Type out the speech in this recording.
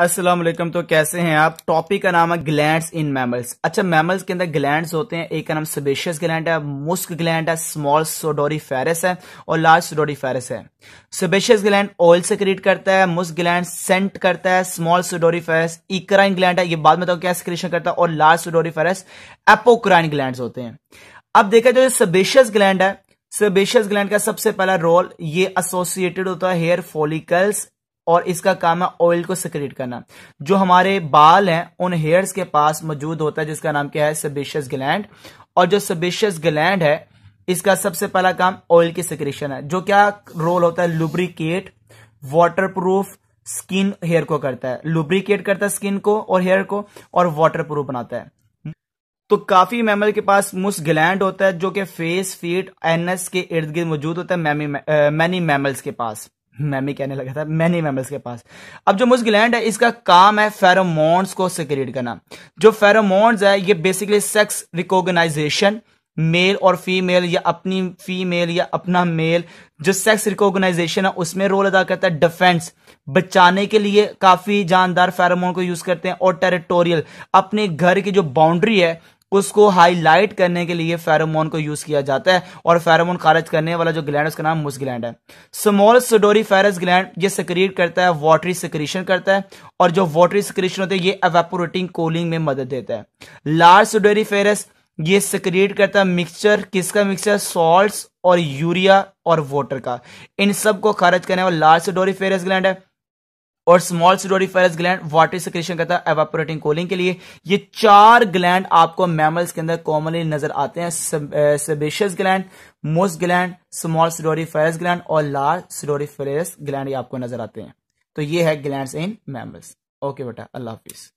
असलम तो कैसे हैं आप टॉपिक का नाम है ग्लैंड्स इन मैमल्स अच्छा मैमल्स के अंदर ग्लैंड्स होते हैं एक का नाम सबेशियस ग्लैंड है मुस्क ग्लैंड है स्मॉल सोडोरी फेरस है और लार्ज सोडोरी फेरस है सबेशियस ग्लैंड ऑयल क्रिएट करता है मुस्क ग्लैंड सेंट करता है small sudoriferous eccrine gland है ये बाद में तो क्या सिक्रेशन करता है और large sudoriferous apocrine gland होते हैं अब देखा जो सबेशियस ग्लैंड है सबेशियस ग्लैंड का सबसे पहला रोल ये एसोसिएटेड होता है हेयर फॉलिकल्स और इसका काम है ऑयल को सिक्रेट करना जो हमारे बाल हैं उन हेयर्स के पास मौजूद होता है जिसका नाम क्या है सबिशियस ग्लैंड और जो सबिशियस ग्लैंड है इसका सबसे पहला काम ऑयल की सिक्रेशन है जो क्या रोल होता है lubricate waterproof skin hair को करता है लुब्रिकेट करता है स्किन को और हेयर को और वाटर प्रूफ बनाता है तो काफी मैमल के पास मुस ग्लैंड होता है जो कि फेस फीट एनएस के इर्द गिर्द मौजूद होता है मैनी मैमल्स uh, के पास मैं भी कहने लगा था मैनी मैमल्स के पास अब जो मुझ ग्लैंड है इसका काम है फेरोमोन्स को सिक्रेट करना जो फेरोमोन्स है ये बेसिकली सेक्स रिकोगनाइजेशन मेल और फीमेल या अपनी फीमेल या अपना मेल जो सेक्स रिकोगनाइजेशन है उसमें रोल अदा करता है डिफेंस बचाने के लिए काफी जानदार फेरोमोन को यूज करते हैं और टेरिटोरियल अपने घर की जो बाउंड्री है उसको हाईलाइट करने के लिए फेरोमोन को यूज किया जाता है और फेरोमोन खारिज करने वाला जो ग्लैंड उसका नाम मुस ग्लैंड है स्मॉल सडोरी फेरस ग्लैंड ये सिक्रीट करता है वाटरी सिक्रीशन करता है और जो वाटरी सिक्रीशन होते हैं ये एवेपोरेटिंग कूलिंग में मदद देता है लार्ज सडोरी फेरस ये सिक्रीट करता है मिक्सचर किसका मिक्सचर सॉल्ट और यूरिया और वाटर का इन सब को खारिज करने वाला लार्ज सडोरी फेरस ग्लैंड है और small sudoriferous gland water secretion करता है एवापोरेटिंग कोलिंग के लिए ये चार ग्लैंड आपको मैमल्स के अंदर कॉमनली नजर आते हैं sebaceous gland most gland small sudoriferous gland और लार्ज सिडोरीफेरस ग्लैंड ये आपको नजर आते हैं तो ये है ग्लैंड इन मैमल्स ओके बेटा अल्लाह हाफिज़